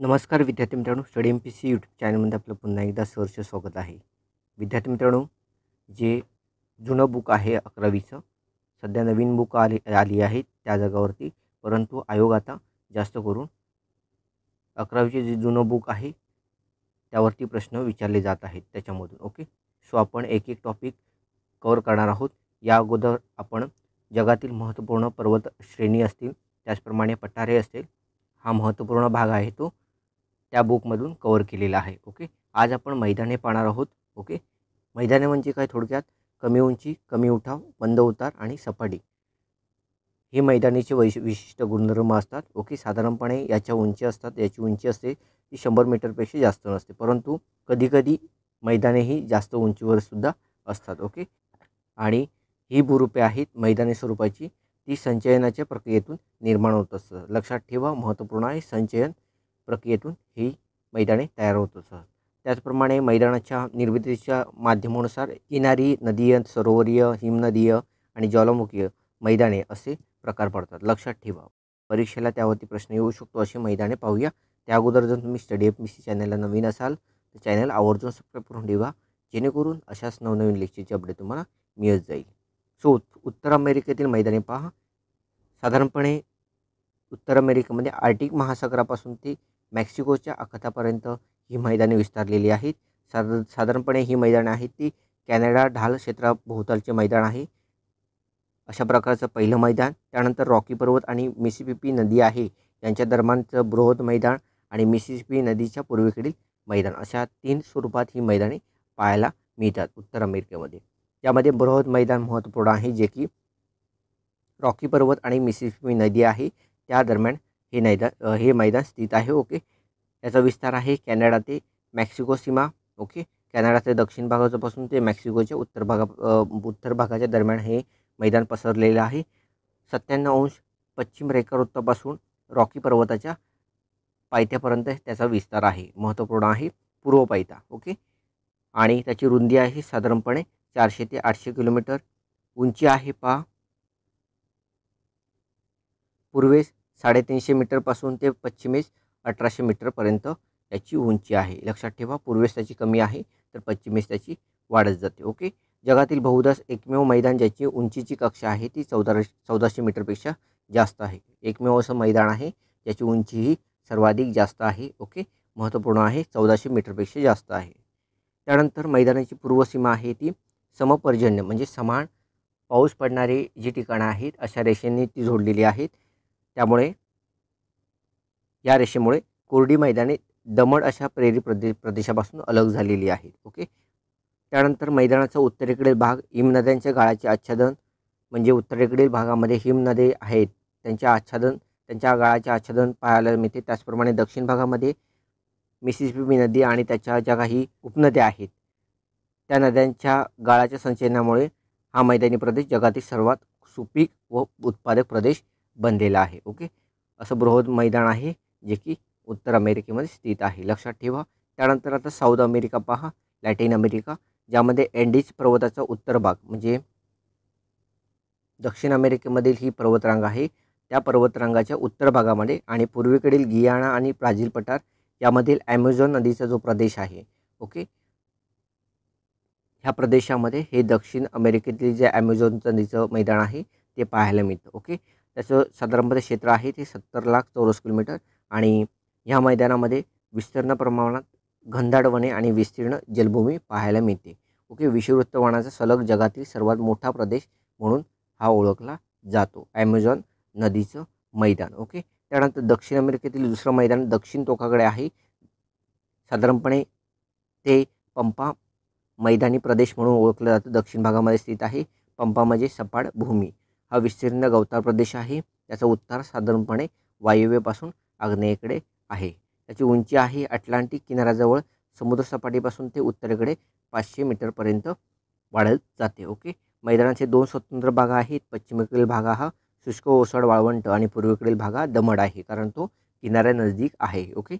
नमस्कार विद्यार्थी मित्रांनो study M P C YouTube चॅनलमध्ये आपलं पुन्हा एकदा सहर्ष स्वागत आहे विद्यार्थी मित्रांनो जे जुनं बुक आहे अकरावीचं सध्या नवीन बुक आली आली आहे त्या जागावरती परंतु आयोग आता जास्त करून अकरावीचे जे जुनं बुक आहे त्यावरती प्रश्न विचारले जात आहेत त्याच्यामधून ओके सो आपण एक एक टॉपिक कवर करणार आहोत या अगोदर आपण जगातील महत्त्वपूर्ण पर्वत श्रेणी असतील त्याचप्रमाणे पठारे असतील हा महत्त्वपूर्ण भाग आहे तो त्या बुकमधून कवर केलेलं आहे ओके आज आपण मैदाने पाहणार आहोत ओके मैदाने म्हणजे काय थोडक्यात कमी उंची कमी उठाव बंद उतार आणि सपाटी हे मैदानीचे वैश विशिष्ट गुणधर्म असतात ओके साधारणपणे याच्या उंची असतात याची उंची असते ती शंभर मीटरपेक्षा जास्त नसते परंतु कधीकधी मैदाने ही जास्त उंचीवर सुद्धा असतात ओके आणि ही भूरूपे आहेत मैदानी स्वरूपाची ती संचयनाच्या प्रक्रियेतून निर्माण होत असतं लक्षात ठेवा महत्त्वपूर्ण आहे संचयन प्रक्रियेतून ही मैदाने तयार होत असतात त्याचप्रमाणे मैदानाच्या निर्मितीच्या माध्यमानुसार किनारी नदीय सरोवरीय हिमनदीय आणि ज्वालामुखीय मैदाने असे प्रकार पडतात लक्षात ठेवा परीक्षेला त्यावरती प्रश्न येऊ शकतो असे मैदाने पाहूया त्या अगोदर जर तुम्ही स्टडी एफ मिसी चॅनलला नवीन असाल तर चॅनल आवर्जून सबस्क्राईब करून ठेवा जेणेकरून अशाच नवनवीन लेक्चरची अपडेट तुम्हाला मिळत जाईल सो उत्तर अमेरिकेतील मैदाने पहा साधारणपणे उत्तर अमेरिकेमध्ये आर्टिक महासागरापासून ते मेक्सिकोच्या अखतापर्यंत ही मैदाने विस्तारलेली आहेत साध साधारणपणे ही मैदानं आहेत ती कॅनडा ढाल क्षेत्राभोवतालचे मैदान आहे अशा प्रकारचं पहिलं मैदान त्यानंतर रॉकी पर्वत आणि मिसिसिपी नदी आहे यांच्या दरम्यानचं बृहद मैदान आणि मिसिसिपी नदीच्या पूर्वेकडील मैदान अशा तीन स्वरूपात ही मैदाने पाहायला मिळतात उत्तर अमेरिकेमध्ये त्यामध्ये बृहद मैदान महत्त्वपूर्ण आहे जे की रॉकी पर्वत आणि मिसिसिपी नदी आहे त्या दरम्यान हे मैदान हे मैदान स्थित आहे ओके त्याचा विस्तार आहे कॅनडा ते मॅक्सिको सीमा ओके कॅनडाच्या दक्षिण भागापासून ते मॅक्सिकोच्या उत्तर भागा उत्तर भागाच्या दरम्यान हे मैदान पसरलेलं आहे सत्त्याण्णव अंश पश्चिम रेखावृत्तापासून रॉकी पर्वताच्या पायथ्यापर्यंत त्याचा विस्तार आहे महत्त्वपूर्ण आहे पूर्व पायथा ओके आणि त्याची रुंदी आहे साधारणपणे चारशे ते आठशे किलोमीटर उंची आहे पहा पूर्वेस साडेतीनशे मीटरपासून ते पश्चिमेस अठराशे मीटरपर्यंत त्याची उंची आहे लक्षात ठेवा पूर्वेस त्याची कमी आहे तर पश्चिमेस त्याची वाढत जाते ओके जगातील बहुदास एकमेव मैदान ज्याची उंचीची कक्षा आहे ती चौदा चौदाशे मीटरपेक्षा जास्त आहे एकमेव असं मैदान आहे ज्याची उंची ही सर्वाधिक जास्त आहे ओके महत्त्वपूर्ण आहे चौदाशे मीटरपेक्षा जास्त आहे त्यानंतर मैदानाची पूर्वसीमा आहे ती समपर्जन्य म्हणजे समान पाऊस पडणारे जी ठिकाणं आहेत अशा रेषेने ती जोडलेली आहेत त्यामुळे या रेषेमुळे कोरडी मैदाने दमड अशा प्रेरी प्रदे प्रदेशापासून अलग झालेली आहे ओके त्यानंतर मैदानाचा उत्तरेकडील भाग हिमनद्यांच्या गाळाचे आच्छादन म्हणजे उत्तरेकडील भागामध्ये हिमनदे आहेत त्यांचे आच्छादन त्यांच्या गाळाचे आच्छादन पाहायला मिळते त्याचप्रमाणे दक्षिण भागामध्ये मिसिसिपी नदी आणि त्याच्या ज्या काही उपनद्या आहेत त्या नद्यांच्या गाळाच्या संचयनामुळे हा मैदानी प्रदेश जगातील सर्वात सुपीक व उत्पादक प्रदेश बनलेला आहे ओके असं बृहद मैदान आहे जे की उत्तर अमेरिकेमध्ये स्थित आहे लक्षात ठेवा त्यानंतर आता साऊथ अमेरिका पहा लॅटिन अमेरिका ज्यामध्ये अँडीज पर्वताचा उत्तर भाग म्हणजे दक्षिण अमेरिकेमधील ही पर्वतरांग आहे त्या पर्वतरांगाच्या उत्तर भागामध्ये आणि पूर्वेकडील गियाना आणि ब्राझील पठार यामधील ॲमेझॉन नदीचा जो प्रदेश आहे ओके ह्या प्रदेशामध्ये हे दक्षिण अमेरिकेतील जे ॲमेझॉन नदीचं मैदान आहे ते पाहायला मिळतं ओके त्याचं साधारणपणे क्षेत्र आहे ते सत्तर लाख चौरस किलोमीटर आणि ह्या मैदानामध्ये विस्तीर्ण प्रमाणात घनदाट वने आणि विस्तीर्ण जलभूमी पाहायला मिळते ओके विषुवृत्तवनाचा सलग जगातील सर्वात मोठा प्रदेश म्हणून हा ओळखला जातो ॲमेझॉन नदीचं मैदान ओके त्यानंतर दक्षिण अमेरिकेतील दुसरं मैदान दक्षिण टोकाकडे आहे साधारणपणे ते पंपा मैदानी प्रदेश म्हणून ओळखलं जातं दक्षिण भागामध्ये स्थित आहे पंपा म्हणजे सपाट भूमी हा विस्तीर्ण गवताळ प्रदेश आहे त्याचा उत्तर साधारणपणे वायव्यपासून आग्नेयेकडे आहे त्याची उंची आहे अटलांटिक किनाऱ्याजवळ समुद्रसपाटीपासून ते उत्तरेकडे पाचशे मीटरपर्यंत वाढत जाते ओके मैदानाचे दोन स्वतंत्र भाग आहेत पश्चिमेकडील भाग हा शुष्क ओसड वाळवंट आणि पूर्वेकडील भाग हा दमड आहे कारण तो किनाऱ्या नजदीक आहे ओके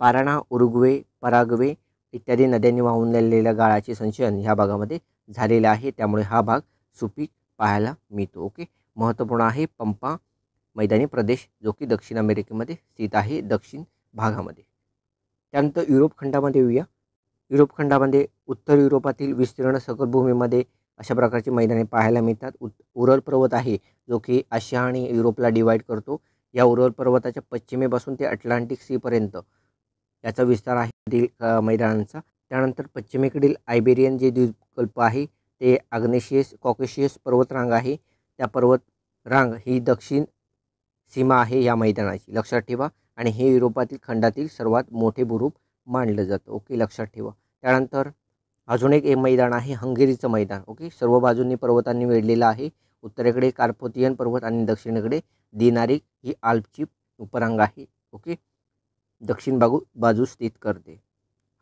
पाराणा उरुग्वे परागवे इत्यादी नद्यांनी वाहून नेलेल्या गाळाचे संचयन ह्या भागामध्ये झालेलं आहे त्यामुळे हा भाग सुपीक पाहायला मिळतो ओके महत्त्वपूर्ण आहे पंपा मैदानी प्रदेश जो की दक्षिण अमेरिकेमध्ये स्थित आहे दक्षिण भागामध्ये त्यानंतर युरोप खंडामध्ये येऊया युरोप खंडामध्ये उत्तर युरोपातील विस्तीर्ण सकलभूमीमध्ये अशा प्रकारची मैदाने पाहायला मिळतात उत उरल पर्वत आहे जो की आशिया आणि युरोपला डिवाईड करतो या उरल पर्वताच्या पश्चिमेपासून ते अटलांटिक सीपर्यंत याचा विस्तार आहे मैदानांचा त्यानंतर पश्चिमेकडील आयबेरियन जे द्वीपकल्प आहे ते आग्नेशियस कॉकेशियस पर्वतरांग आहे त्या पर्वत रांग ही दक्षिण सीमा आहे या मैदानाची लक्षात ठेवा आणि हे युरोपातील खंडातील सर्वात मोठे भूरूप मानलं जातं ओके लक्षात ठेवा त्यानंतर अजून एक हे मैदान आहे हंगेरीचं मैदान ओके सर्व बाजूंनी पर्वतांनी वेढलेलं आहे उत्तरेकडे कार्पोथियन पर्वत आणि दक्षिणेकडे दिनारी ही आल्पची उपरांग आहे ओके दक्षिण बाजू बाजू स्थित करते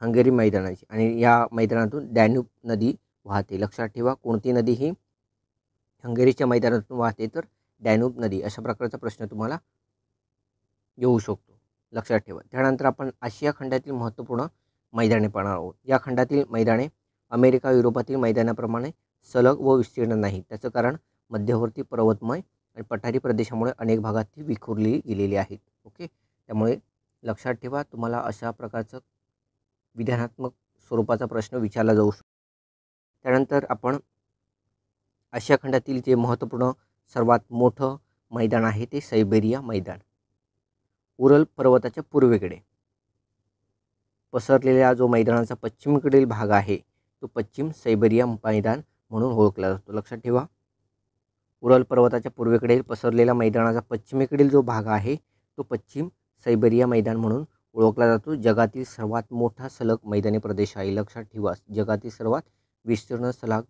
हंगेरी मैदानाची आणि या मैदानातून डॅन्यूब नदी वाहते लक्षात ठेवा कोणती नदी ही हंगेरीच्या मैदानातून वाहते तर डॅनूब नदी अशा प्रकारचा प्रश्न तुम्हाला येऊ शकतो लक्षात ठेवा त्यानंतर आपण आशिया खंडातील महत्त्वपूर्ण मैदाने पाहणार आहोत या खंडातील मैदाने अमेरिका युरोपातील मैदानाप्रमाणे सलग व विस्तीर्ण नाही त्याचं कारण मध्यवर्ती पर्वतमय आणि पठारी प्रदेशामुळे अनेक भागात ती विखुरली गेलेली आहेत ओके त्यामुळे लक्षात ठेवा तुम्हाला अशा प्रकारचं विधानात्मक स्वरूपाचा प्रश्न विचारला जाऊ शकतो त्यानंतर आपण आशिया खंडातील जे महत्त्वपूर्ण सर्वात मोठं मैदान आहे ते सैबेरिया मैदान उरल पर्वताच्या पूर्वेकडे पसरलेल्या जो मैदानाचा पश्चिमेकडील भाग आहे तो पश्चिम सैबेरिया मैदान म्हणून ओळखला जातो लक्षात ठेवा उरल पर्वताच्या पूर्वेकडे पसरलेला मैदानाचा पश्चिमेकडील जो भाग आहे तो पश्चिम सैबेरिया मैदान म्हणून ओळखला जातो जगातील सर्वात मोठा सलग मैदानी प्रदेश आहे लक्षात ठेवा जगातील सर्वात विस्तीर्ण सलाग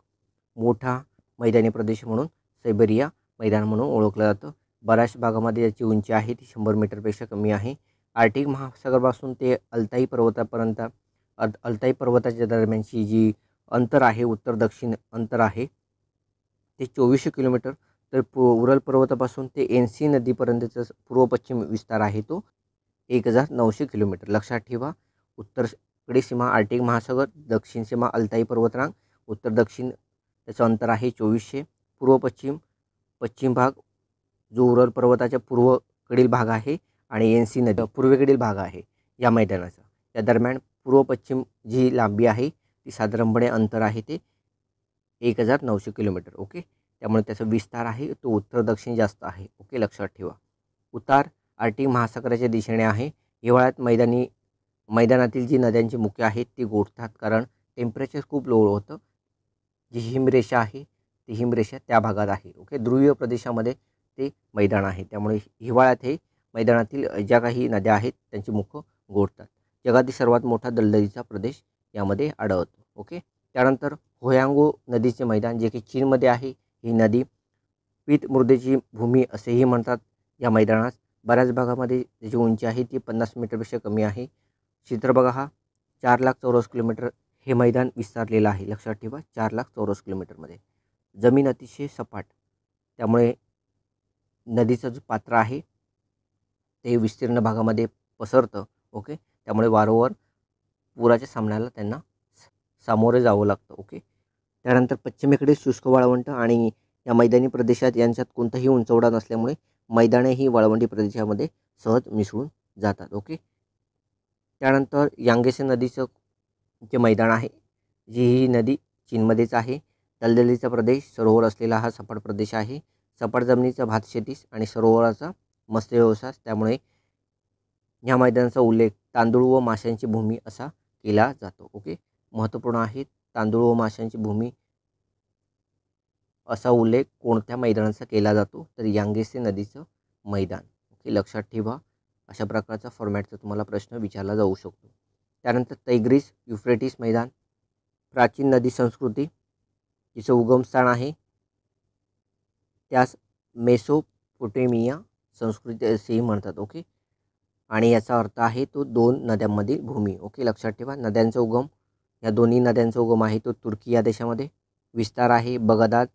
मोठा मैदानी प्रदेश म्हणून सैबरिया मैदान म्हणून ओळखलं जातं बऱ्याच भागामध्ये याची उंची आहे ती शंभर मीटरपेक्षा कमी आहे आर्टिक महासागरपासून ते अल्ताई पर्वतापर्यंत अल्ताई पर्वताच्या दरम्यानची जी अंतर आहे उत्तर दक्षिण अंतर आहे ते चोवीसशे किलोमीटर तर पु उरल पर्वतापासून ते एन सी नदीपर्यंतचा पूर्व पश्चिम विस्तार आहे तो एक हजार नऊशे किलोमीटर लक्षात ठेवा उत्तर कडे सीमा आर्टिक महासागर दक्षिण सीमा अल्ताई पर्वतरांग उत्तर दक्षिण त्याचं अंतर आहे चोवीसशे पूर्व पश्चिम पश्चिम भाग जो उरल पर्वताच्या पूर्वकडील भाग आहे आणि एन सी नदी पूर्वेकडील भाग आहे या मैदानाचा या दरम्यान पूर्व पश्चिम जी लांबी आहे ती साधारणपणे अंतर आहे ते एक हजार नऊशे किलोमीटर ओके त्यामुळे त्याचा विस्तार आहे तो उत्तर दक्षिण जास्त आहे ओके लक्षात ठेवा उतार आर्टिक महासागराच्या दिशेने आहे हिवाळ्यात मैदानी मैदानातील जी नद्यांची मुखे आहेत ती गोठतात कारण टेम्परेचर खूप लो होतं जी हिमरेषा आहे ती हिमरेषा त्या भागात आहे ओके ध्रुवीय प्रदेशामध्ये ते मैदान आहे त्यामुळे हिवाळ्यात हे मैदानातील ज्या काही नद्या आहेत त्यांची मुखं गोठतात जगातील सर्वात मोठा दलदलीचा प्रदेश यामध्ये आढळतो ओके त्यानंतर होयांगो नदीचे मैदान जे की चीनमध्ये आहे ही नदी पीत मृदेची भूमी असेही म्हणतात या मैदानास बऱ्याच भागामध्ये जी उंची आहे ती पन्नास मीटरपेक्षा कमी आहे क्षेत्र बघा हा चार लाख चौरस किलोमीटर हे मैदान विस्तारलेलं आहे लक्षात ठेवा चार लाख चौरस किलोमीटरमध्ये जमीन अतिशय सपाट त्यामुळे नदीचं जो पात्र आहे ते विस्तीर्ण भागामध्ये पसरतं ओके त्यामुळे वारंवार पुराच्या सामन्याला त्यांना सामोरे जावं लागतं ओके त्यानंतर पश्चिमेकडे शुष्क वाळवंट आणि या मैदानी प्रदेशात यांच्यात कोणताही उंचवडा नसल्यामुळे मैदाने ही वाळवंटी प्रदेशामध्ये सहज मिसळून जातात ओके त्यानंतर यांगेसे नदीचं जे मैदान आहे जी ही नदी चीनमध्येच आहे दलदलीचा प्रदेश सरोवर असलेला हा सपाट प्रदेश आहे सपाट जमिनीचा भातशेतीस आणि सरोवराचा मत्स्य व्यवसाय त्यामुळे ह्या मैदानाचा उल्लेख तांदूळ व माशांची भूमी असा केला जातो ओके महत्त्वपूर्ण आहे तांदूळ व माशांची भूमी असा उल्लेख कोणत्या मैदानाचा केला जातो तर यांगेसे नदीचं मैदान ओके लक्षात ठेवा अशा प्रकारचा फॉर्मॅटचा तुम्हाला प्रश्न विचारला जाऊ शकतो त्यानंतर तैग्रीस युफ्रेटिस मैदान प्राचीन नदी संस्कृती जिचं उगमस्थान आहे त्यास मेसोपोटेमिया संस्कृती असेही म्हणतात ओके आणि याचा अर्थ आहे तो दोन नद्यांमधील भूमी ओके लक्षात ठेवा नद्यांचा उगम या दोन्ही नद्यांचा उगम आहे तो तुर्की या देशामध्ये विस्तार आहे बगदाद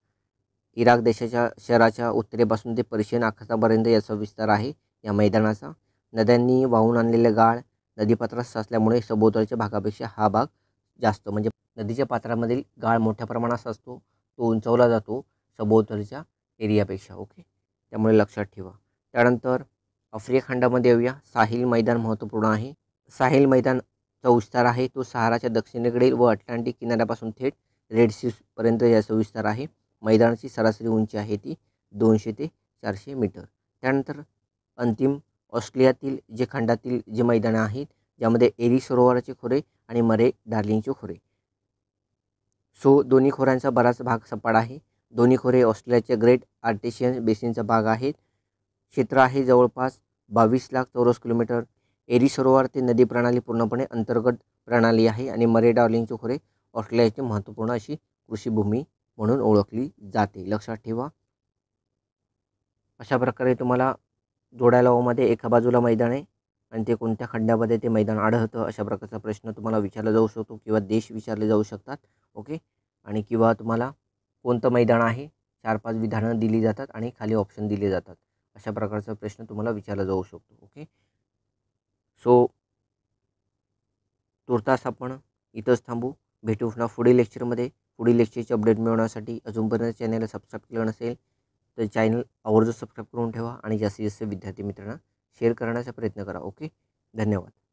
इराक देशाच्या शहराच्या उत्तरेपासून ते पर्शियन आखातापर्यंत याचा विस्तार आहे या मैदानाचा नद्यांनी वाहून आणलेले गाळ नदीपात्रात साचल्यामुळे सभोवतालच्या भागापेक्षा हा भाग जास्त म्हणजे नदीच्या पात्रामधील गाळ मोठ्या प्रमाणात साचतो तो उंचवला जातो सभोवतालच्या एरियापेक्षा ओके त्यामुळे लक्षात ठेवा त्यानंतर आफ्रिका खंडामध्ये येऊया साहिल मैदान महत्त्वपूर्ण आहे साहिल मैदान विस्तार आहे तो सहाराच्या दक्षिणेकडील व अटलांटिक किनाऱ्यापासून थेट रेड सीपर्यंत याचा विस्तार आहे मैदानाची सरासरी उंची आहे ती दोनशे ते चारशे मीटर त्यानंतर अंतिम ऑस्ट्रेलियातील जे खंडातील जे मैदानं आहेत ज्यामध्ये एरी सरोवराचे खोरे आणि मरे डार्लिंगचे खोरे सो दोन्ही खोऱ्यांचा बराच भाग सपाट आहे दोन्ही खोरे ऑस्ट्रेलियाच्या ग्रेट आर्टेशियन बेसिनचा भाग आहेत क्षेत्र आहे जवळपास बावीस लाख चौरस किलोमीटर एरी सरोवर ते नदी प्रणाली पूर्णपणे अंतर्गत प्रणाली आहे आणि मरे डार्लिंगचे खोरे ऑस्ट्रेलियाची महत्त्वपूर्ण अशी कृषीभूमी म्हणून ओळखली जाते लक्षात ठेवा अशा प्रकारे तुम्हाला जोडायलावमध्ये एका बाजूला मैदान आहे आणि ते कोणत्या खड्ड्यामध्ये ते मैदान आढळतं अशा प्रकारचा प्रश्न तुम्हाला विचारला जाऊ शकतो किंवा देश विचारले जाऊ शकतात ओके आणि किंवा तुम्हाला कोणतं मैदान आहे चार पाच विधानं दिली जातात आणि खाली ऑप्शन दिले जातात अशा प्रकारचा प्रश्न तुम्हाला विचारला जाऊ शकतो ओके सो तुर्तास आपण इथंच थांबू भेटू पुन्हा पुढील लेक्चरमध्ये पुढील लेक्चरची अपडेट मिळवण्यासाठी अजूनपर्यंत चॅनलला सबस्क्राईब केलं नसेल तर चॅनल आवर्जून सबस्क्राईब करून ठेवा आणि जास्तीत जास्त विद्यार्थी मित्रांना शेअर करण्याचा प्रयत्न करा ओके धन्यवाद